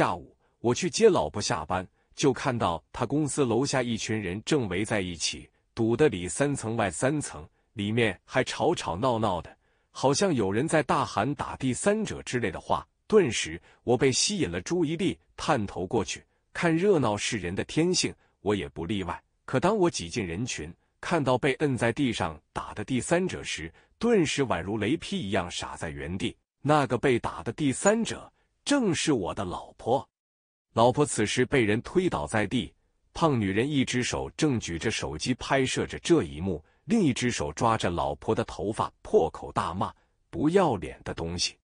下午我去接老婆下班，就看到他公司楼下一群人正围在一起，堵得里三层外三层，里面还吵吵闹闹的，好像有人在大喊“打第三者”之类的话。顿时，我被吸引了注意力，探头过去看热闹是人的天性，我也不例外。可当我挤进人群，看到被摁在地上打的第三者时，顿时宛如雷劈一样傻在原地。那个被打的第三者。正是我的老婆，老婆此时被人推倒在地，胖女人一只手正举着手机拍摄着这一幕，另一只手抓着老婆的头发破口大骂：“不要脸的东西！”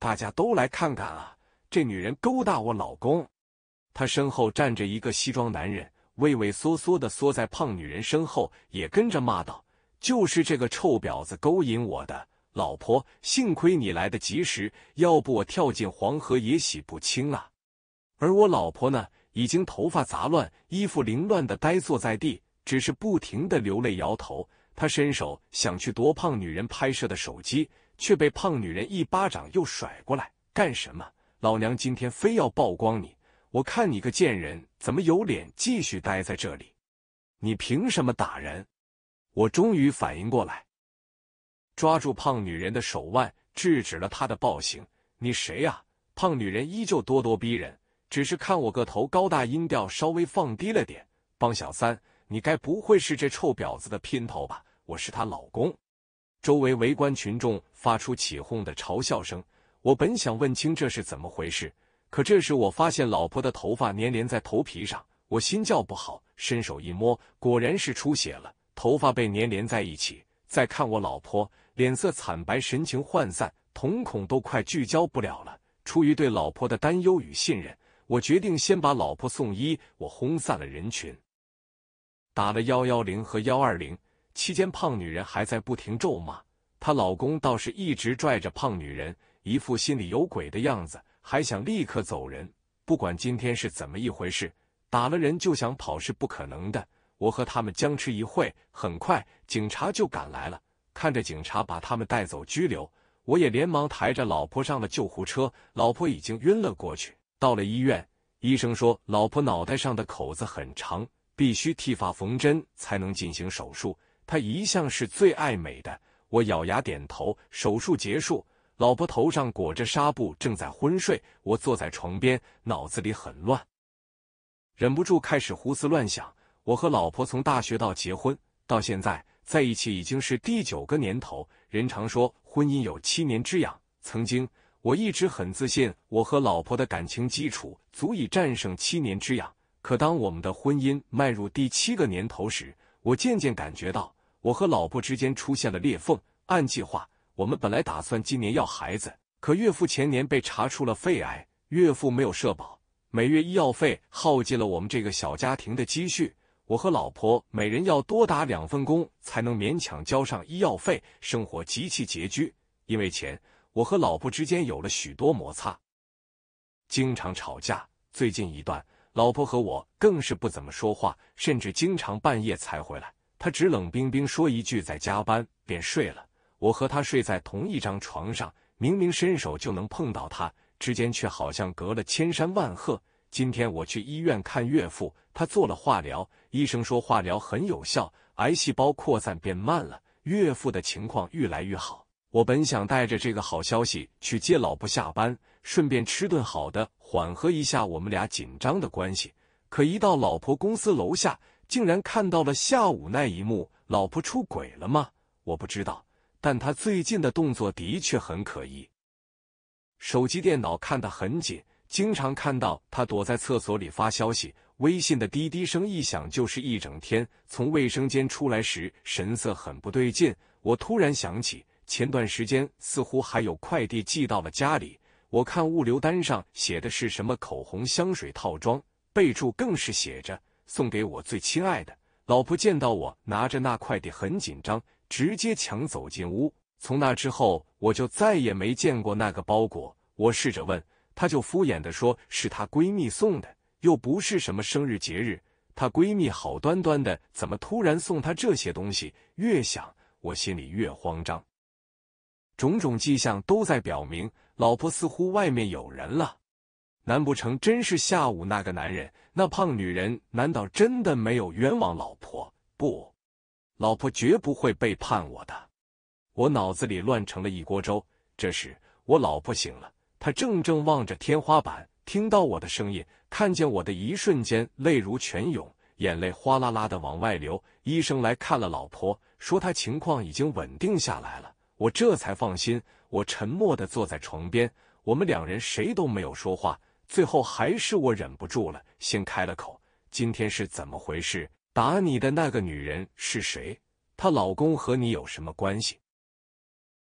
大家都来看看啊，这女人勾搭我老公，他身后站着一个西装男人，畏畏缩缩的缩在胖女人身后，也跟着骂道：“就是这个臭婊子勾引我的。”老婆，幸亏你来得及时，要不我跳进黄河也洗不清啊！而我老婆呢，已经头发杂乱，衣服凌乱的呆坐在地，只是不停的流泪摇头。他伸手想去夺胖女人拍摄的手机，却被胖女人一巴掌又甩过来。干什么？老娘今天非要曝光你！我看你个贱人，怎么有脸继续待在这里？你凭什么打人？我终于反应过来。抓住胖女人的手腕，制止了她的暴行。你谁呀？胖女人依旧咄咄逼人，只是看我个头高大，音调稍微放低了点。帮小三，你该不会是这臭婊子的姘头吧？我是她老公。周围围观群众发出起哄的嘲笑声。我本想问清这是怎么回事，可这时我发现老婆的头发粘连在头皮上，我心叫不好，伸手一摸，果然是出血了，头发被粘连在一起。再看我老婆。脸色惨白，神情涣散，瞳孔都快聚焦不了了。出于对老婆的担忧与信任，我决定先把老婆送医。我轰散了人群，打了幺幺零和幺二零。期间，胖女人还在不停咒骂，她老公倒是一直拽着胖女人，一副心里有鬼的样子，还想立刻走人。不管今天是怎么一回事，打了人就想跑是不可能的。我和他们僵持一会，很快警察就赶来了。看着警察把他们带走拘留，我也连忙抬着老婆上了救护车。老婆已经晕了过去。到了医院，医生说老婆脑袋上的口子很长，必须剃发缝针才能进行手术。她一向是最爱美的，我咬牙点头。手术结束，老婆头上裹着纱布，正在昏睡。我坐在床边，脑子里很乱，忍不住开始胡思乱想。我和老婆从大学到结婚到现在。在一起已经是第九个年头，人常说婚姻有七年之痒。曾经我一直很自信，我和老婆的感情基础足以战胜七年之痒。可当我们的婚姻迈入第七个年头时，我渐渐感觉到我和老婆之间出现了裂缝。按计划，我们本来打算今年要孩子，可岳父前年被查出了肺癌，岳父没有社保，每月医药费耗尽了我们这个小家庭的积蓄。我和老婆每人要多打两份工才能勉强交上医药费，生活极其拮据。因为钱，我和老婆之间有了许多摩擦，经常吵架。最近一段，老婆和我更是不怎么说话，甚至经常半夜才回来。他只冷冰冰说一句在加班，便睡了。我和他睡在同一张床上，明明伸手就能碰到他，之间却好像隔了千山万壑。今天我去医院看岳父。他做了化疗，医生说化疗很有效，癌细胞扩散变慢了，岳父的情况越来越好。我本想带着这个好消息去接老婆下班，顺便吃顿好的，缓和一下我们俩紧张的关系。可一到老婆公司楼下，竟然看到了下午那一幕，老婆出轨了吗？我不知道，但他最近的动作的确很可疑。手机、电脑看得很紧，经常看到他躲在厕所里发消息。微信的滴滴声一响就是一整天。从卫生间出来时，神色很不对劲。我突然想起，前段时间似乎还有快递寄到了家里。我看物流单上写的是什么口红香水套装，备注更是写着送给我最亲爱的老婆。见到我拿着那快递很紧张，直接抢走进屋。从那之后，我就再也没见过那个包裹。我试着问，她就敷衍的说是她闺蜜送的。又不是什么生日节日，她闺蜜好端端的，怎么突然送她这些东西？越想，我心里越慌张。种种迹象都在表明，老婆似乎外面有人了。难不成真是下午那个男人？那胖女人难道真的没有冤枉老婆？不，老婆绝不会背叛我的。我脑子里乱成了一锅粥。这时，我老婆醒了，她怔怔望着天花板。听到我的声音，看见我的一瞬间，泪如泉涌，眼泪哗啦啦的往外流。医生来看了老婆，说她情况已经稳定下来了，我这才放心。我沉默的坐在床边，我们两人谁都没有说话。最后还是我忍不住了，先开了口：“今天是怎么回事？打你的那个女人是谁？她老公和你有什么关系？”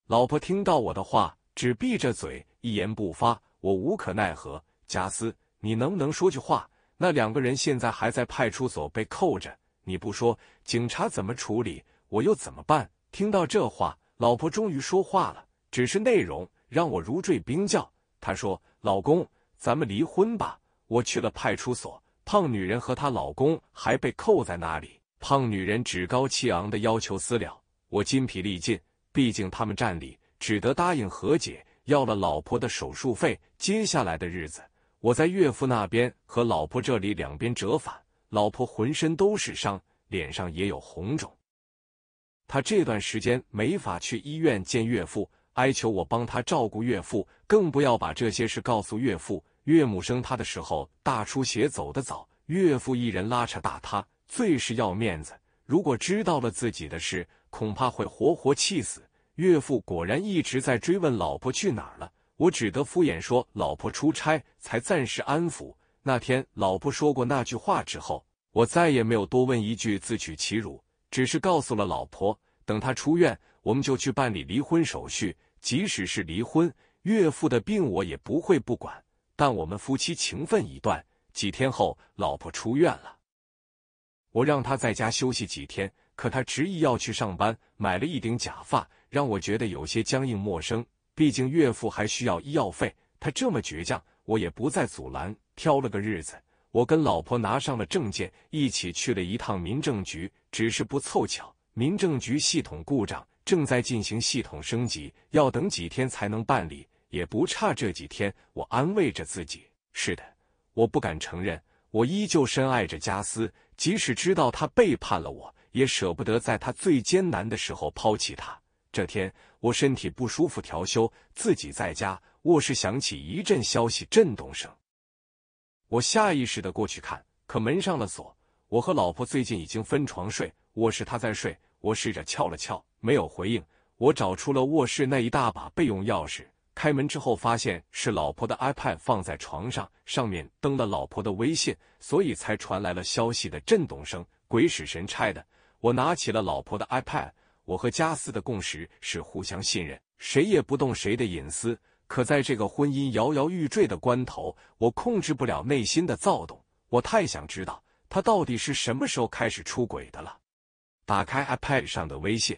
老婆听到我的话，只闭着嘴，一言不发。我无可奈何。贾斯，你能不能说句话？那两个人现在还在派出所被扣着，你不说，警察怎么处理？我又怎么办？听到这话，老婆终于说话了，只是内容让我如坠冰窖。她说：“老公，咱们离婚吧。”我去了派出所，胖女人和她老公还被扣在那里。胖女人趾高气昂的要求私了，我筋疲力尽，毕竟他们占理，只得答应和解，要了老婆的手术费。接下来的日子。我在岳父那边和老婆这里两边折返，老婆浑身都是伤，脸上也有红肿。他这段时间没法去医院见岳父，哀求我帮他照顾岳父，更不要把这些事告诉岳父。岳母生他的时候大出血，走得早，岳父一人拉扯大他，最是要面子。如果知道了自己的事，恐怕会活活气死。岳父果然一直在追问老婆去哪儿了。我只得敷衍说：“老婆出差，才暂时安抚。”那天老婆说过那句话之后，我再也没有多问一句，自取其辱。只是告诉了老婆，等她出院，我们就去办理离婚手续。即使是离婚，岳父的病我也不会不管。但我们夫妻情分已断。几天后，老婆出院了，我让她在家休息几天，可她执意要去上班，买了一顶假发，让我觉得有些僵硬陌生。毕竟岳父还需要医药费，他这么倔强，我也不再阻拦。挑了个日子，我跟老婆拿上了证件，一起去了一趟民政局。只是不凑巧，民政局系统故障，正在进行系统升级，要等几天才能办理。也不差这几天，我安慰着自己。是的，我不敢承认，我依旧深爱着家私，即使知道他背叛了我，也舍不得在他最艰难的时候抛弃他。这天我身体不舒服调休，自己在家卧室响起一阵消息震动声，我下意识的过去看，可门上了锁。我和老婆最近已经分床睡，卧室她在睡，我试着撬了撬，没有回应。我找出了卧室那一大把备用钥匙，开门之后发现是老婆的 iPad 放在床上，上面登了老婆的微信，所以才传来了消息的震动声。鬼使神差的，我拿起了老婆的 iPad。我和家四的共识是互相信任，谁也不动谁的隐私。可在这个婚姻摇摇欲坠的关头，我控制不了内心的躁动。我太想知道他到底是什么时候开始出轨的了。打开 iPad 上的微信，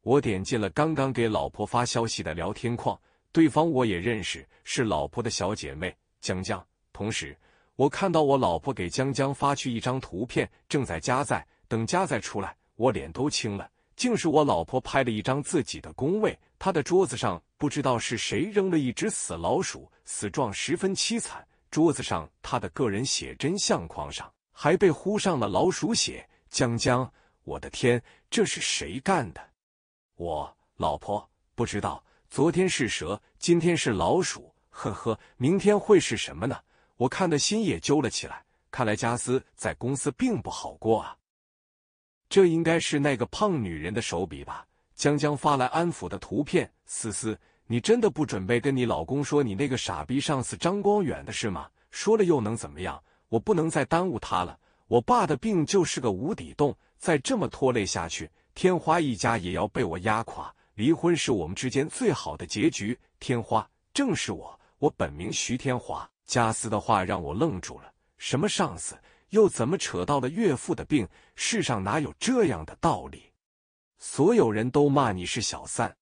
我点进了刚刚给老婆发消息的聊天框，对方我也认识，是老婆的小姐妹江江。同时，我看到我老婆给江江发去一张图片，正在加载。等加载出来，我脸都青了。竟是我老婆拍了一张自己的工位，她的桌子上不知道是谁扔了一只死老鼠，死状十分凄惨。桌子上她的个人写真相框上还被糊上了老鼠血。江江，我的天，这是谁干的？我老婆不知道，昨天是蛇，今天是老鼠，呵呵，明天会是什么呢？我看的心也揪了起来，看来家私在公司并不好过啊。这应该是那个胖女人的手笔吧？江江发来安抚的图片。思思，你真的不准备跟你老公说你那个傻逼上司张光远的事吗？说了又能怎么样？我不能再耽误他了。我爸的病就是个无底洞，再这么拖累下去，天花一家也要被我压垮。离婚是我们之间最好的结局。天花，正是我，我本名徐天华。家私的话让我愣住了，什么上司？又怎么扯到了岳父的病？世上哪有这样的道理？所有人都骂你是小三，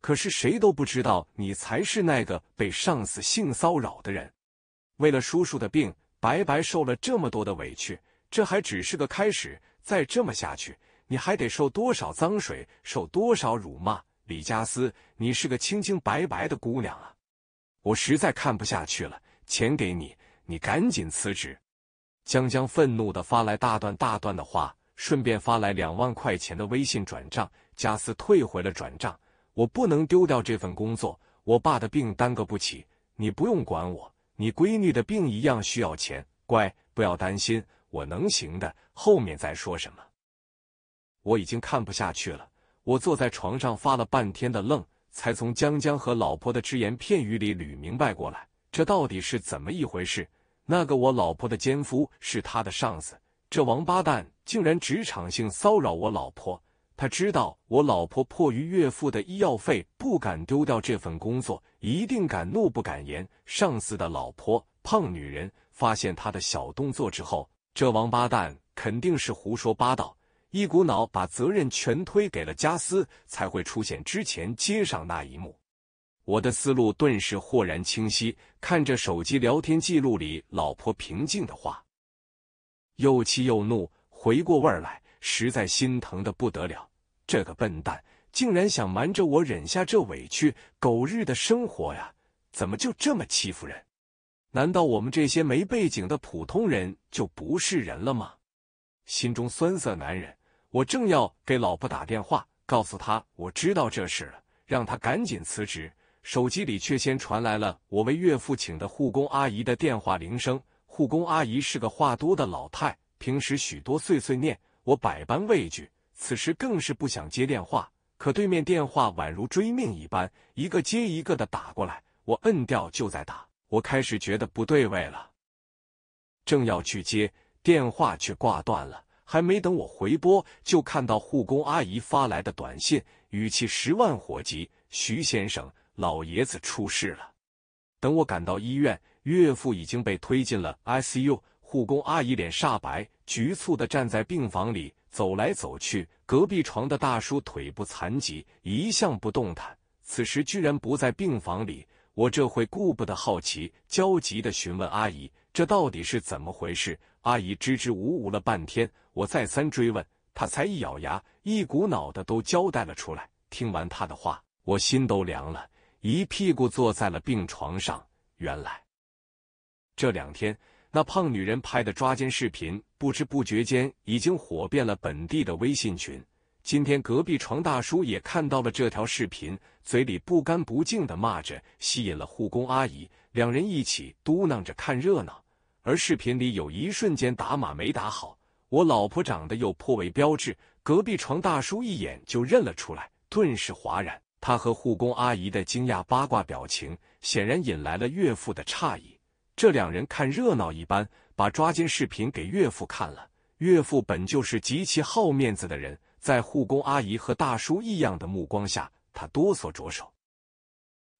可是谁都不知道你才是那个被上司性骚扰的人。为了叔叔的病，白白受了这么多的委屈，这还只是个开始。再这么下去，你还得受多少脏水，受多少辱骂？李佳思，你是个清清白白的姑娘啊！我实在看不下去了，钱给你，你赶紧辞职。江江愤怒的发来大段大段的话，顺便发来两万块钱的微信转账，加斯退回了转账。我不能丢掉这份工作，我爸的病耽搁不起。你不用管我，你闺女的病一样需要钱。乖，不要担心，我能行的。后面再说什么，我已经看不下去了。我坐在床上发了半天的愣。才从江江和老婆的只言片语里捋明白过来，这到底是怎么一回事？那个我老婆的奸夫是他的上司，这王八蛋竟然职场性骚扰我老婆。他知道我老婆迫于岳父的医药费不敢丢掉这份工作，一定敢怒不敢言。上司的老婆胖女人发现他的小动作之后，这王八蛋肯定是胡说八道。一股脑把责任全推给了加斯，才会出现之前街上那一幕。我的思路顿时豁然清晰，看着手机聊天记录里老婆平静的话，又气又怒，回过味儿来，实在心疼的不得了。这个笨蛋竟然想瞒着我忍下这委屈，狗日的生活呀，怎么就这么欺负人？难道我们这些没背景的普通人就不是人了吗？心中酸涩难忍。我正要给老婆打电话，告诉她我知道这事了，让她赶紧辞职。手机里却先传来了我为岳父请的护工阿姨的电话铃声。护工阿姨是个话多的老太，平时许多碎碎念，我百般畏惧。此时更是不想接电话，可对面电话宛如追命一般，一个接一个的打过来，我摁掉就在打。我开始觉得不对味了，正要去接，电话却挂断了。还没等我回拨，就看到护工阿姨发来的短信，语气十万火急：“徐先生，老爷子出事了。”等我赶到医院，岳父已经被推进了 ICU。护工阿姨脸煞白，局促地站在病房里走来走去。隔壁床的大叔腿部残疾，一向不动弹，此时居然不在病房里。我这会顾不得好奇，焦急地询问阿姨：“这到底是怎么回事？”阿姨支支吾吾了半天。我再三追问，他才一咬牙，一股脑的都交代了出来。听完他的话，我心都凉了，一屁股坐在了病床上。原来这两天那胖女人拍的抓奸视频，不知不觉间已经火遍了本地的微信群。今天隔壁床大叔也看到了这条视频，嘴里不干不净的骂着，吸引了护工阿姨，两人一起嘟囔着看热闹。而视频里有一瞬间打码没打好。我老婆长得又颇为标致，隔壁床大叔一眼就认了出来，顿时哗然。他和护工阿姨的惊讶八卦表情，显然引来了岳父的诧异。这两人看热闹一般，把抓奸视频给岳父看了。岳父本就是极其好面子的人，在护工阿姨和大叔异样的目光下，他哆嗦着手，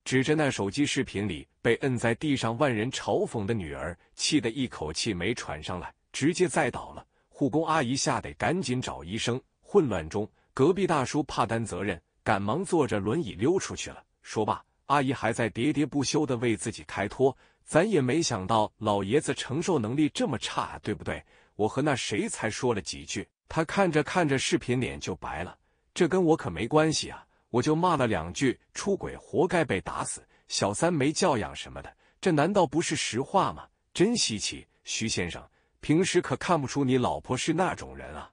指着那手机视频里被摁在地上、万人嘲讽的女儿，气得一口气没喘上来，直接栽倒了。护工阿姨吓得赶紧找医生，混乱中，隔壁大叔怕担责任，赶忙坐着轮椅溜出去了。说罢，阿姨还在喋喋不休的为自己开脱。咱也没想到老爷子承受能力这么差，对不对？我和那谁才说了几句，他看着看着视频脸就白了，这跟我可没关系啊！我就骂了两句，出轨活该被打死，小三没教养什么的，这难道不是实话吗？真稀奇，徐先生。平时可看不出你老婆是那种人啊，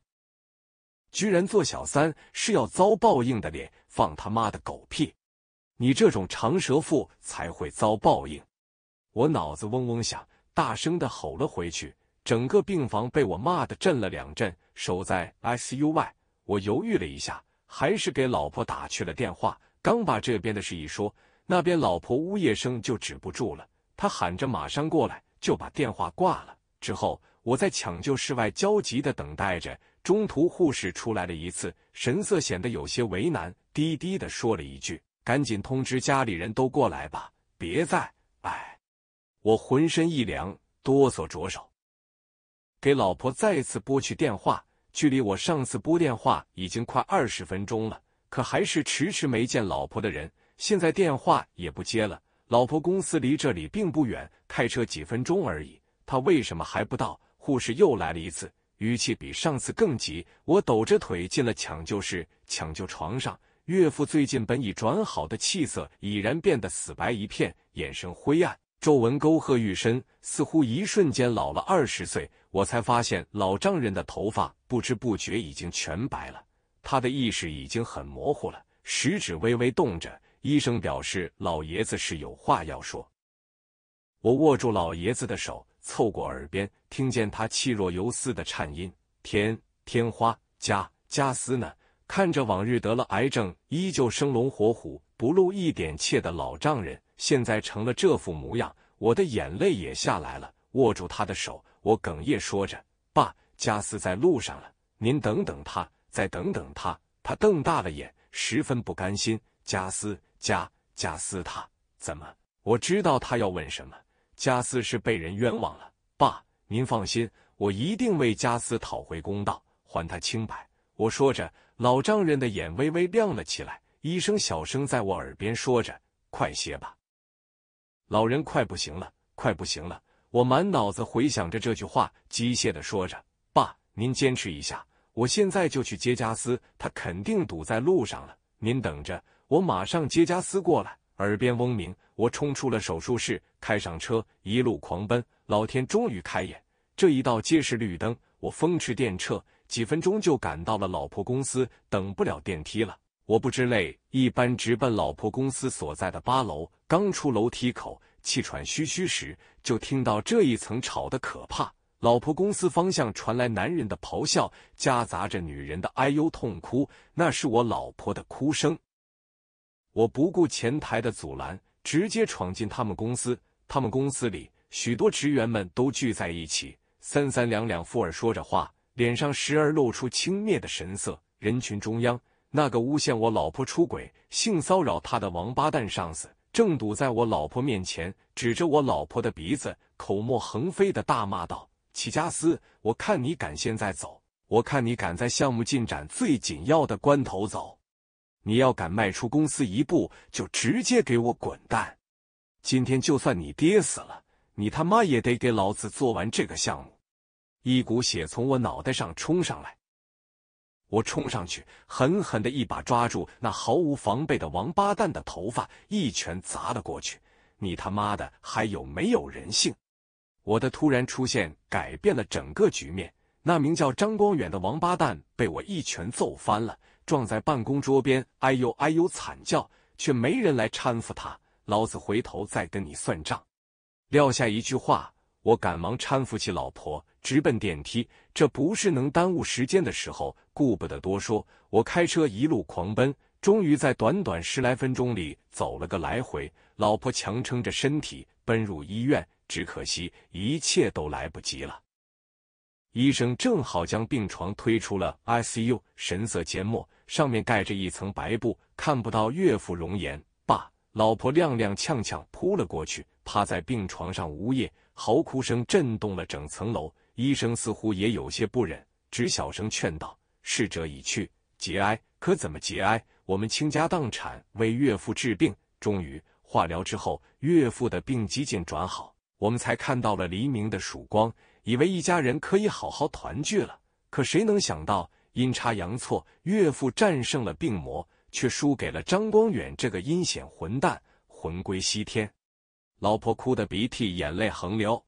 居然做小三是要遭报应的脸，放他妈的狗屁！你这种长舌妇才会遭报应！我脑子嗡嗡响，大声的吼了回去，整个病房被我骂的震了两震。守在 S U 外，我犹豫了一下，还是给老婆打去了电话。刚把这边的事一说，那边老婆呜咽声就止不住了，她喊着马上过来，就把电话挂了。之后。我在抢救室外焦急的等待着，中途护士出来了一次，神色显得有些为难，低低的说了一句：“赶紧通知家里人都过来吧，别再……哎，我浑身一凉，哆嗦着手，给老婆再次拨去电话。距离我上次拨电话已经快二十分钟了，可还是迟迟没见老婆的人。现在电话也不接了。老婆公司离这里并不远，开车几分钟而已，他为什么还不到？护士又来了一次，语气比上次更急。我抖着腿进了抢救室，抢救床上，岳父最近本已转好的气色已然变得死白一片，眼神灰暗，皱纹沟壑愈深，似乎一瞬间老了二十岁。我才发现老丈人的头发不知不觉已经全白了，他的意识已经很模糊了，食指微微动着。医生表示老爷子是有话要说，我握住老爷子的手。凑过耳边，听见他气若游丝的颤音：“天天花加加斯呢？”看着往日得了癌症依旧生龙活虎、不露一点怯的老丈人，现在成了这副模样，我的眼泪也下来了。握住他的手，我哽咽说着：“爸，加斯在路上了，您等等他，再等等他。”他瞪大了眼，十分不甘心：“加斯加加斯，他怎么？”我知道他要问什么。加斯是被人冤枉了，爸，您放心，我一定为加斯讨回公道，还他清白。我说着，老丈人的眼微微亮了起来，医生小声在我耳边说着：“快些吧，老人快不行了，快不行了。”我满脑子回想着这句话，机械的说着：“爸，您坚持一下，我现在就去接加斯，他肯定堵在路上了，您等着，我马上接加斯过来。”耳边嗡鸣，我冲出了手术室，开上车，一路狂奔。老天终于开眼，这一道街是绿灯，我风驰电掣，几分钟就赶到了老婆公司。等不了电梯了，我不知累，一般直奔老婆公司所在的八楼。刚出楼梯口，气喘吁吁时，就听到这一层吵得可怕。老婆公司方向传来男人的咆哮，夹杂着女人的哎呦痛哭，那是我老婆的哭声。我不顾前台的阻拦，直接闯进他们公司。他们公司里许多职员们都聚在一起，三三两两附耳说着话，脸上时而露出轻蔑的神色。人群中央，那个诬陷我老婆出轨、性骚扰他的王八蛋上司，正堵在我老婆面前，指着我老婆的鼻子，口沫横飞的大骂道：“齐家斯，我看你敢现在走？我看你敢在项目进展最紧要的关头走？”你要敢迈出公司一步，就直接给我滚蛋！今天就算你爹死了，你他妈也得给老子做完这个项目！一股血从我脑袋上冲上来，我冲上去，狠狠的一把抓住那毫无防备的王八蛋的头发，一拳砸了过去！你他妈的还有没有人性？我的突然出现改变了整个局面，那名叫张光远的王八蛋被我一拳揍翻了。撞在办公桌边，哎呦哎呦惨叫，却没人来搀扶他。老子回头再跟你算账，撂下一句话。我赶忙搀扶起老婆，直奔电梯。这不是能耽误时间的时候，顾不得多说。我开车一路狂奔，终于在短短十来分钟里走了个来回。老婆强撑着身体奔入医院，只可惜一切都来不及了。医生正好将病床推出了 ICU，神色缄默，上面盖着一层白布，看不到岳父容颜。爸，老婆踉踉跄跄扑了过去，趴在病床上呜咽，嚎哭声震动了整层楼。医生似乎也有些不忍，只小声劝道：“逝者已去，节哀。”可怎么节哀？我们倾家荡产为岳父治病，终于化疗之后，岳父的病机渐转好，我们才看到了黎明的曙光。以为一家人可以好好团聚了，可谁能想到阴差阳错，岳父战胜了病魔，却输给了张光远这个阴险混蛋，魂归西天。老婆哭得鼻涕眼泪横流，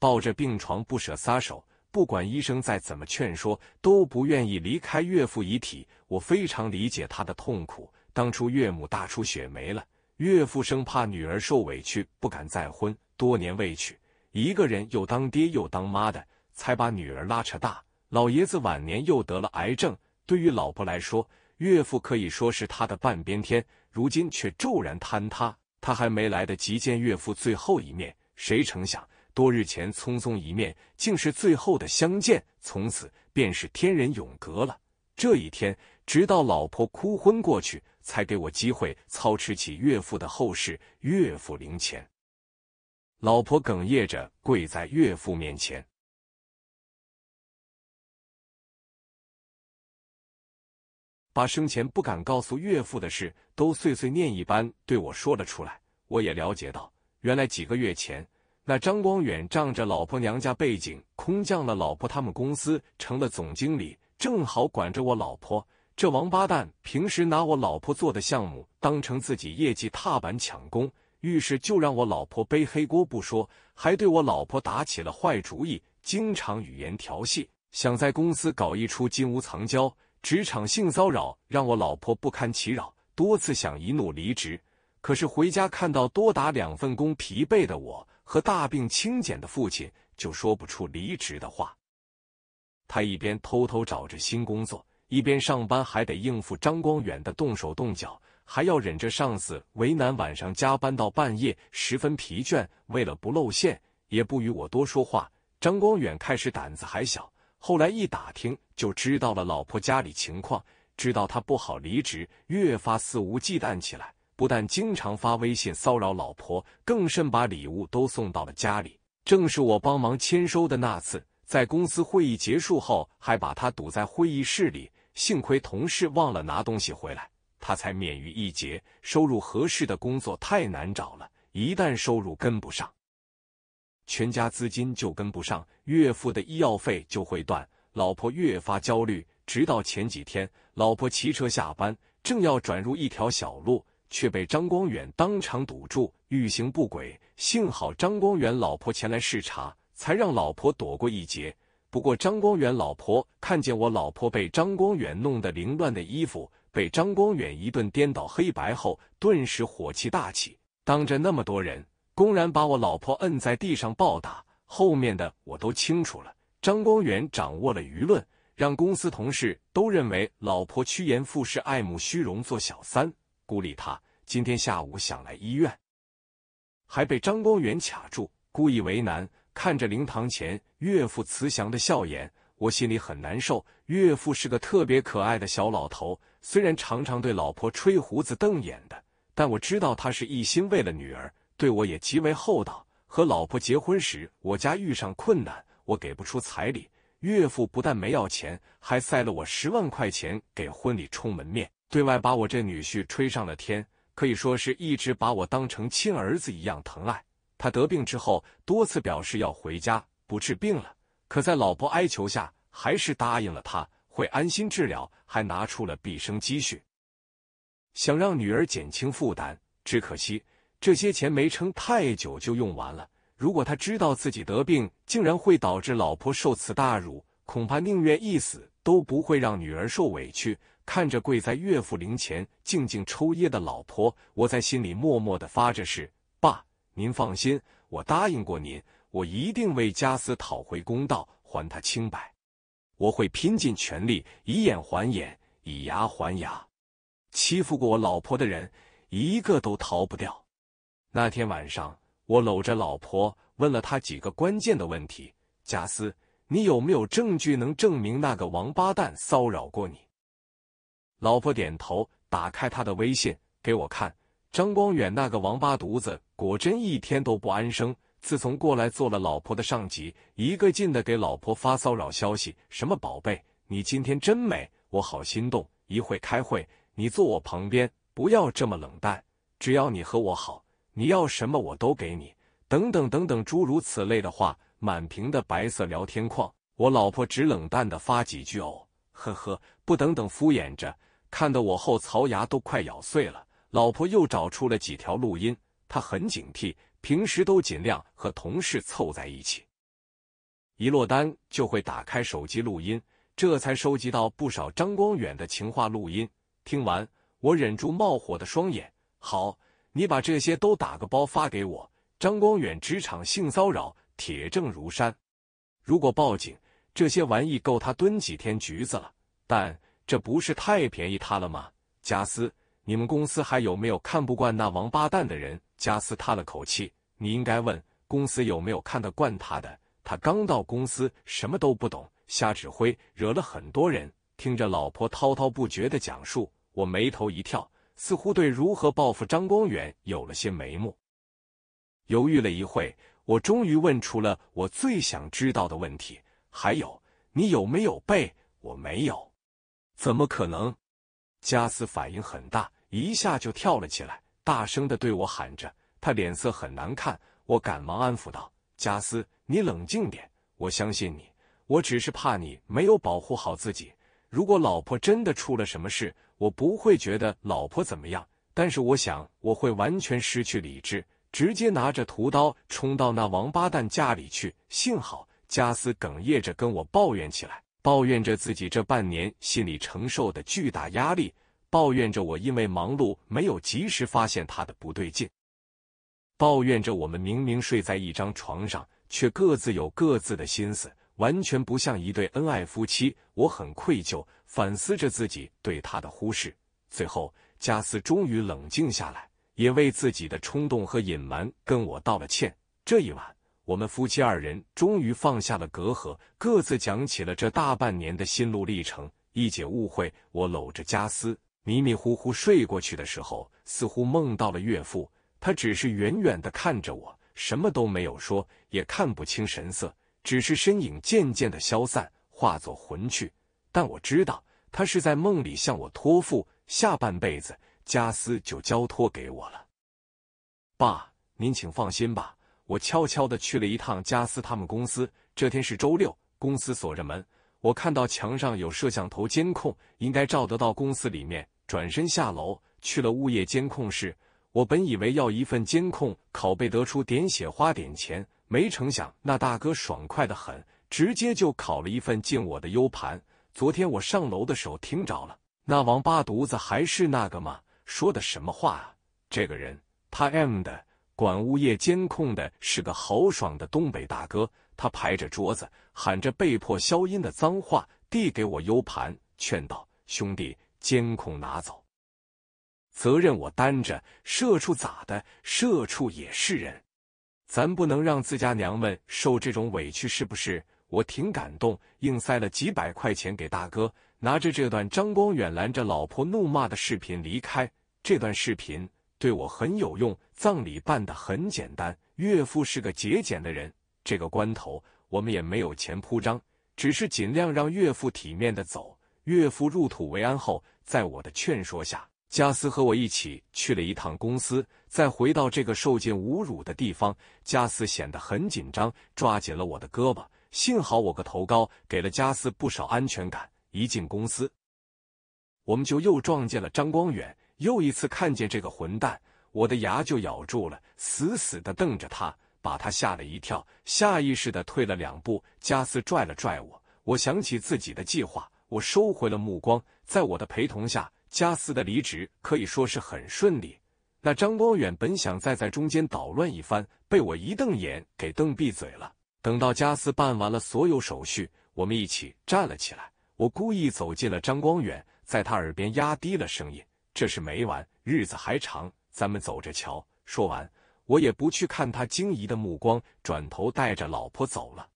抱着病床不舍撒手，不管医生再怎么劝说，都不愿意离开岳父遗体。我非常理解他的痛苦。当初岳母大出血没了，岳父生怕女儿受委屈，不敢再婚，多年未娶。一个人又当爹又当妈的，才把女儿拉扯大。老爷子晚年又得了癌症，对于老婆来说，岳父可以说是他的半边天。如今却骤然坍塌，他还没来得及见岳父最后一面，谁成想多日前匆匆一面，竟是最后的相见。从此便是天人永隔了。这一天，直到老婆哭昏过去，才给我机会操持起岳父的后事。岳父灵前。老婆哽咽着跪在岳父面前，把生前不敢告诉岳父的事都碎碎念一般对我说了出来。我也了解到，原来几个月前，那张光远仗着老婆娘家背景，空降了老婆他们公司，成了总经理，正好管着我老婆。这王八蛋平时拿我老婆做的项目当成自己业绩踏板抢功。遇事就让我老婆背黑锅不说，还对我老婆打起了坏主意，经常语言调戏，想在公司搞一出金屋藏娇。职场性骚扰让我老婆不堪其扰，多次想一怒离职，可是回家看到多打两份工疲惫的我和大病轻减的父亲，就说不出离职的话。他一边偷偷找着新工作，一边上班还得应付张光远的动手动脚。还要忍着上司为难，晚上加班到半夜，十分疲倦。为了不露馅，也不与我多说话。张光远开始胆子还小，后来一打听就知道了老婆家里情况，知道他不好离职，越发肆无忌惮起来。不但经常发微信骚扰老婆，更甚把礼物都送到了家里。正是我帮忙签收的那次，在公司会议结束后，还把他堵在会议室里。幸亏同事忘了拿东西回来。他才免于一劫。收入合适的工作太难找了，一旦收入跟不上，全家资金就跟不上，岳父的医药费就会断，老婆越发焦虑。直到前几天，老婆骑车下班，正要转入一条小路，却被张光远当场堵住，欲行不轨。幸好张光远老婆前来视察，才让老婆躲过一劫。不过，张光远老婆看见我老婆被张光远弄得凌乱的衣服。被张光远一顿颠倒黑白后，顿时火气大起，当着那么多人，公然把我老婆摁在地上暴打。后面的我都清楚了，张光远掌握了舆论，让公司同事都认为老婆趋炎附势、爱慕虚荣、做小三，孤立他。今天下午想来医院，还被张光远卡住，故意为难。看着灵堂前岳父慈祥的笑颜，我心里很难受。岳父是个特别可爱的小老头。虽然常常对老婆吹胡子瞪眼的，但我知道他是一心为了女儿，对我也极为厚道。和老婆结婚时，我家遇上困难，我给不出彩礼，岳父不但没要钱，还塞了我十万块钱给婚礼充门面，对外把我这女婿吹上了天，可以说是一直把我当成亲儿子一样疼爱。他得病之后，多次表示要回家不治病了，可在老婆哀求下，还是答应了他。会安心治疗，还拿出了毕生积蓄，想让女儿减轻负担。只可惜这些钱没撑太久就用完了。如果他知道自己得病，竟然会导致老婆受此大辱，恐怕宁愿一死都不会让女儿受委屈。看着跪在岳父灵前静静抽噎的老婆，我在心里默默的发着誓：爸，您放心，我答应过您，我一定为家私讨回公道，还他清白。我会拼尽全力，以眼还眼，以牙还牙。欺负过我老婆的人，一个都逃不掉。那天晚上，我搂着老婆，问了她几个关键的问题。贾斯，你有没有证据能证明那个王八蛋骚扰过你？老婆点头，打开她的微信给我看。张光远那个王八犊子，果真一天都不安生。自从过来做了老婆的上级，一个劲的给老婆发骚扰消息，什么宝贝，你今天真美，我好心动。一会开会，你坐我旁边，不要这么冷淡，只要你和我好，你要什么我都给你。等等等等，诸如此类的话，满屏的白色聊天框，我老婆只冷淡的发几句哦，呵呵，不等等敷衍着，看得我后槽牙都快咬碎了。老婆又找出了几条录音，她很警惕。平时都尽量和同事凑在一起，一落单就会打开手机录音，这才收集到不少张光远的情话录音。听完，我忍住冒火的双眼。好，你把这些都打个包发给我。张光远职场性骚扰，铁证如山。如果报警，这些玩意够他蹲几天局子了。但这不是太便宜他了吗？家斯，你们公司还有没有看不惯那王八蛋的人？加斯叹了口气：“你应该问公司有没有看得惯他的。他刚到公司，什么都不懂，瞎指挥，惹了很多人。”听着老婆滔滔不绝的讲述，我眉头一跳，似乎对如何报复张光远有了些眉目。犹豫了一会，我终于问出了我最想知道的问题：“还有，你有没有背？我没有，怎么可能？”加斯反应很大，一下就跳了起来。大声的对我喊着，他脸色很难看。我赶忙安抚道：“加斯，你冷静点，我相信你。我只是怕你没有保护好自己。如果老婆真的出了什么事，我不会觉得老婆怎么样，但是我想我会完全失去理智，直接拿着屠刀冲到那王八蛋家里去。”幸好，加斯哽咽着跟我抱怨起来，抱怨着自己这半年心里承受的巨大压力。抱怨着我因为忙碌没有及时发现他的不对劲，抱怨着我们明明睡在一张床上，却各自有各自的心思，完全不像一对恩爱夫妻。我很愧疚，反思着自己对他的忽视。最后，加斯终于冷静下来，也为自己的冲动和隐瞒跟我道了歉。这一晚，我们夫妻二人终于放下了隔阂，各自讲起了这大半年的心路历程，一解误会。我搂着加斯。迷迷糊糊睡过去的时候，似乎梦到了岳父。他只是远远的看着我，什么都没有说，也看不清神色，只是身影渐渐的消散，化作魂去。但我知道，他是在梦里向我托付下半辈子家私就交托给我了。爸，您请放心吧。我悄悄的去了一趟家私他们公司。这天是周六，公司锁着门。我看到墙上有摄像头监控，应该照得到公司里面。转身下楼去了物业监控室。我本以为要一份监控拷贝得出点血花点钱，没成想那大哥爽快的很，直接就拷了一份进我的 U 盘。昨天我上楼的时候听着了，那王八犊子还是那个吗？说的什么话啊！这个人他 M 的！管物业监控的是个豪爽的东北大哥，他拍着桌子喊着被迫消音的脏话，递给我 U 盘，劝道：“兄弟。”监控拿走，责任我担着。社畜咋的？社畜也是人，咱不能让自家娘们受这种委屈，是不是？我挺感动，硬塞了几百块钱给大哥，拿着这段张光远拦着老婆怒骂的视频离开。这段视频对我很有用。葬礼办的很简单，岳父是个节俭的人，这个关头我们也没有钱铺张，只是尽量让岳父体面的走。岳父入土为安后。在我的劝说下，加斯和我一起去了一趟公司，再回到这个受尽侮辱的地方。加斯显得很紧张，抓紧了我的胳膊。幸好我个头高，给了加斯不少安全感。一进公司，我们就又撞见了张光远，又一次看见这个混蛋，我的牙就咬住了，死死的瞪着他，把他吓了一跳，下意识的退了两步。加斯拽了拽我，我想起自己的计划，我收回了目光。在我的陪同下，加斯的离职可以说是很顺利。那张光远本想再在中间捣乱一番，被我一瞪眼给瞪闭嘴了。等到加斯办完了所有手续，我们一起站了起来。我故意走近了张光远，在他耳边压低了声音：“这是没完，日子还长，咱们走着瞧。”说完，我也不去看他惊疑的目光，转头带着老婆走了。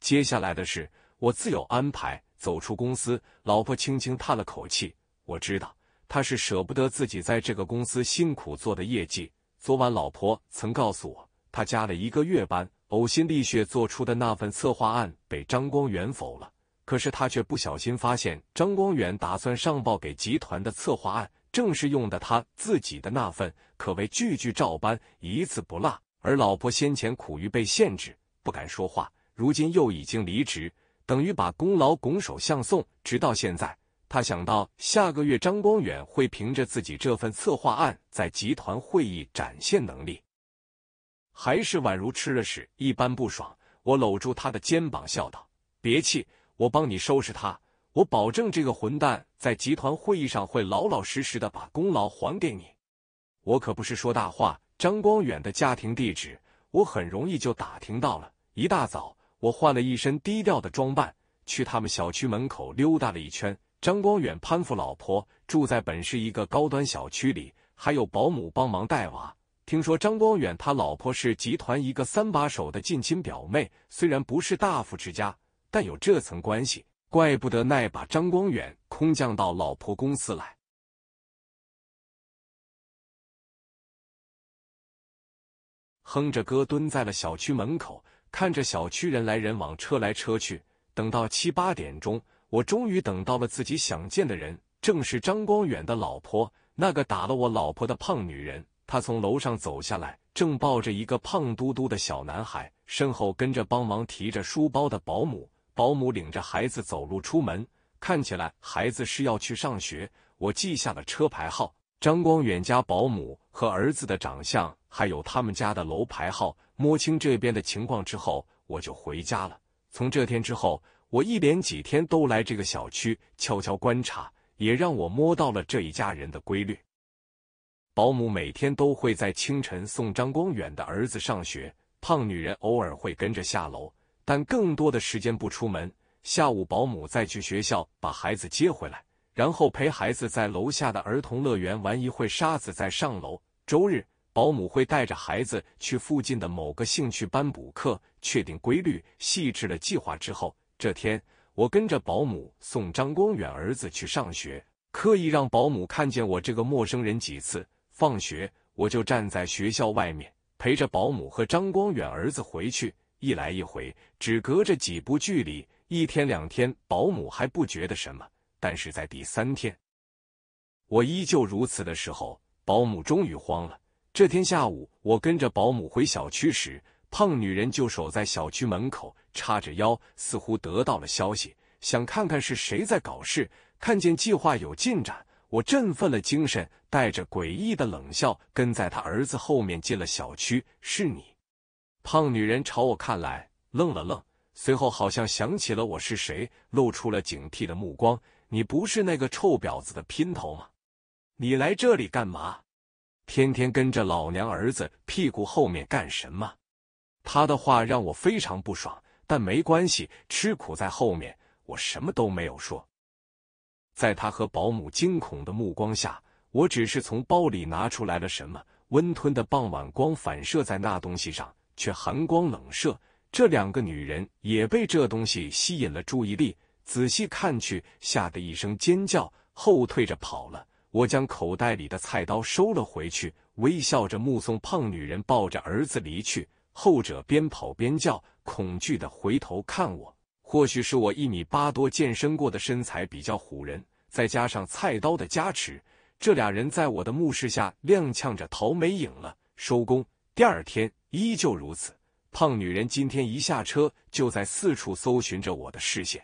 接下来的事，我自有安排。走出公司，老婆轻轻叹了口气。我知道他是舍不得自己在这个公司辛苦做的业绩。昨晚老婆曾告诉我，他加了一个月班，呕心沥血做出的那份策划案被张光远否了。可是他却不小心发现，张光远打算上报给集团的策划案，正是用的他自己的那份，可谓句句照搬，一字不落。而老婆先前苦于被限制，不敢说话，如今又已经离职。等于把功劳拱手相送。直到现在，他想到下个月张光远会凭着自己这份策划案在集团会议展现能力，还是宛如吃了屎一般不爽。我搂住他的肩膀，笑道：“别气，我帮你收拾他。我保证，这个混蛋在集团会议上会老老实实的把功劳还给你。我可不是说大话。张光远的家庭地址，我很容易就打听到了。一大早。”我换了一身低调的装扮，去他们小区门口溜达了一圈。张光远攀附老婆，住在本市一个高端小区里，还有保姆帮忙带娃。听说张光远他老婆是集团一个三把手的近亲表妹，虽然不是大富之家，但有这层关系，怪不得奈把张光远空降到老婆公司来。哼着歌蹲在了小区门口。看着小区人来人往，车来车去，等到七八点钟，我终于等到了自己想见的人，正是张光远的老婆，那个打了我老婆的胖女人。她从楼上走下来，正抱着一个胖嘟嘟的小男孩，身后跟着帮忙提着书包的保姆。保姆领着孩子走路出门，看起来孩子是要去上学。我记下了车牌号。张光远家保姆和儿子的长相，还有他们家的楼牌号，摸清这边的情况之后，我就回家了。从这天之后，我一连几天都来这个小区悄悄观察，也让我摸到了这一家人的规律。保姆每天都会在清晨送张光远的儿子上学，胖女人偶尔会跟着下楼，但更多的时间不出门。下午，保姆再去学校把孩子接回来。然后陪孩子在楼下的儿童乐园玩一会沙子，再上楼。周日，保姆会带着孩子去附近的某个兴趣班补课。确定规律，细致了计划之后，这天我跟着保姆送张光远儿子去上学，刻意让保姆看见我这个陌生人几次。放学，我就站在学校外面，陪着保姆和张光远儿子回去，一来一回只隔着几步距离。一天两天，保姆还不觉得什么。但是在第三天，我依旧如此的时候，保姆终于慌了。这天下午，我跟着保姆回小区时，胖女人就守在小区门口，叉着腰，似乎得到了消息，想看看是谁在搞事。看见计划有进展，我振奋了精神，带着诡异的冷笑，跟在他儿子后面进了小区。是你，胖女人朝我看来，愣了愣，随后好像想起了我是谁，露出了警惕的目光。你不是那个臭婊子的姘头吗？你来这里干嘛？天天跟着老娘儿子屁股后面干什么？他的话让我非常不爽，但没关系，吃苦在后面。我什么都没有说，在他和保姆惊恐的目光下，我只是从包里拿出来了什么。温吞的傍晚光反射在那东西上，却寒光冷射。这两个女人也被这东西吸引了注意力。仔细看去，吓得一声尖叫，后退着跑了。我将口袋里的菜刀收了回去，微笑着目送胖女人抱着儿子离去。后者边跑边叫，恐惧的回头看我。或许是我一米八多、健身过的身材比较唬人，再加上菜刀的加持，这俩人在我的目视下踉跄着逃没影了。收工。第二天依旧如此。胖女人今天一下车就在四处搜寻着我的视线。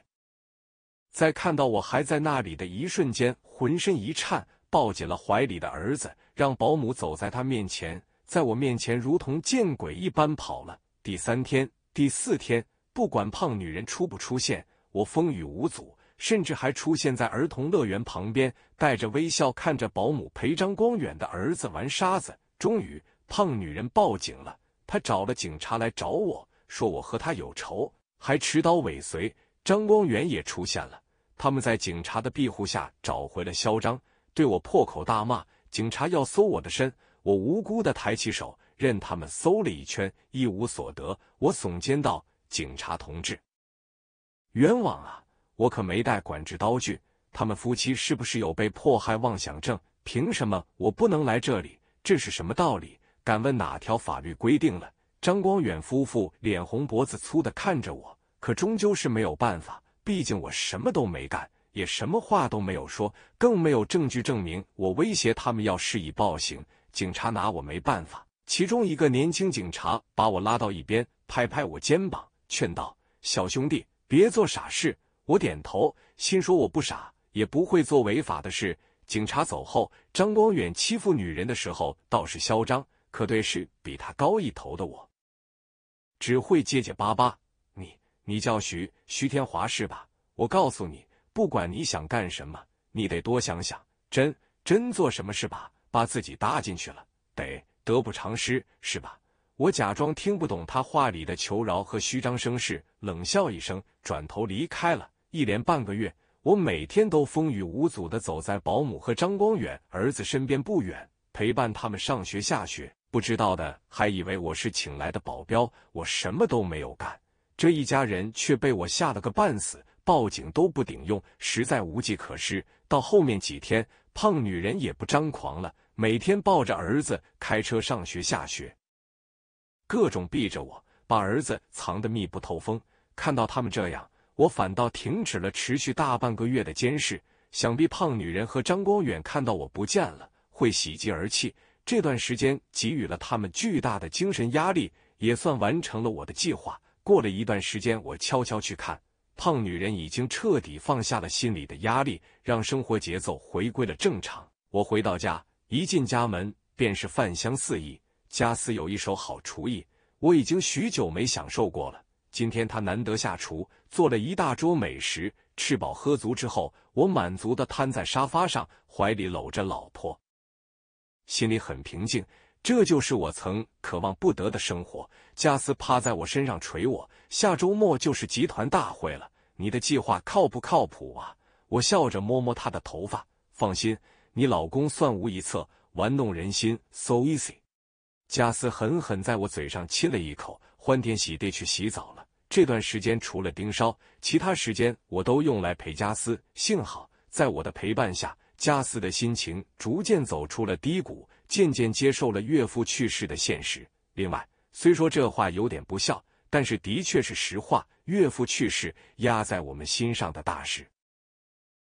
在看到我还在那里的一瞬间，浑身一颤，抱紧了怀里的儿子，让保姆走在他面前，在我面前如同见鬼一般跑了。第三天、第四天，不管胖女人出不出现，我风雨无阻，甚至还出现在儿童乐园旁边，带着微笑看着保姆陪张光远的儿子玩沙子。终于，胖女人报警了，她找了警察来找我，说我和她有仇，还持刀尾随。张光远也出现了，他们在警察的庇护下找回了嚣张，对我破口大骂。警察要搜我的身，我无辜的抬起手，任他们搜了一圈，一无所得。我耸肩道：“警察同志，冤枉啊！我可没带管制刀具。他们夫妻是不是有被迫害妄想症？凭什么我不能来这里？这是什么道理？敢问哪条法律规定了？”张光远夫妇脸红脖子粗的看着我。可终究是没有办法，毕竟我什么都没干，也什么话都没有说，更没有证据证明我威胁他们要施以暴行。警察拿我没办法。其中一个年轻警察把我拉到一边，拍拍我肩膀，劝道：“小兄弟，别做傻事。”我点头，心说我不傻，也不会做违法的事。警察走后，张光远欺负女人的时候倒是嚣张，可对是比他高一头的我，只会结结巴巴。你叫徐徐天华是吧？我告诉你，不管你想干什么，你得多想想，真真做什么是吧？把自己搭进去了，得得不偿失是吧？我假装听不懂他话里的求饶和虚张声势，冷笑一声，转头离开了。一连半个月，我每天都风雨无阻的走在保姆和张光远儿子身边不远，陪伴他们上学下学。不知道的还以为我是请来的保镖，我什么都没有干。这一家人却被我吓了个半死，报警都不顶用，实在无计可施。到后面几天，胖女人也不张狂了，每天抱着儿子开车上学、下学，各种避着我，把儿子藏得密不透风。看到他们这样，我反倒停止了持续大半个月的监视。想必胖女人和张光远看到我不见了，会喜极而泣。这段时间给予了他们巨大的精神压力，也算完成了我的计划。过了一段时间，我悄悄去看胖女人，已经彻底放下了心里的压力，让生活节奏回归了正常。我回到家，一进家门便是饭香四溢。家私有一手好厨艺，我已经许久没享受过了。今天他难得下厨，做了一大桌美食。吃饱喝足之后，我满足的瘫在沙发上，怀里搂着老婆，心里很平静。这就是我曾渴望不得的生活。加斯趴在我身上捶我，下周末就是集团大会了，你的计划靠不靠谱啊？我笑着摸摸他的头发，放心，你老公算无一策，玩弄人心，so easy。加斯狠狠在我嘴上亲了一口，欢天喜地去洗澡了。这段时间除了盯梢，其他时间我都用来陪加斯。幸好在我的陪伴下，加斯的心情逐渐走出了低谷。渐渐接受了岳父去世的现实。另外，虽说这话有点不孝，但是的确是实话。岳父去世，压在我们心上的大事，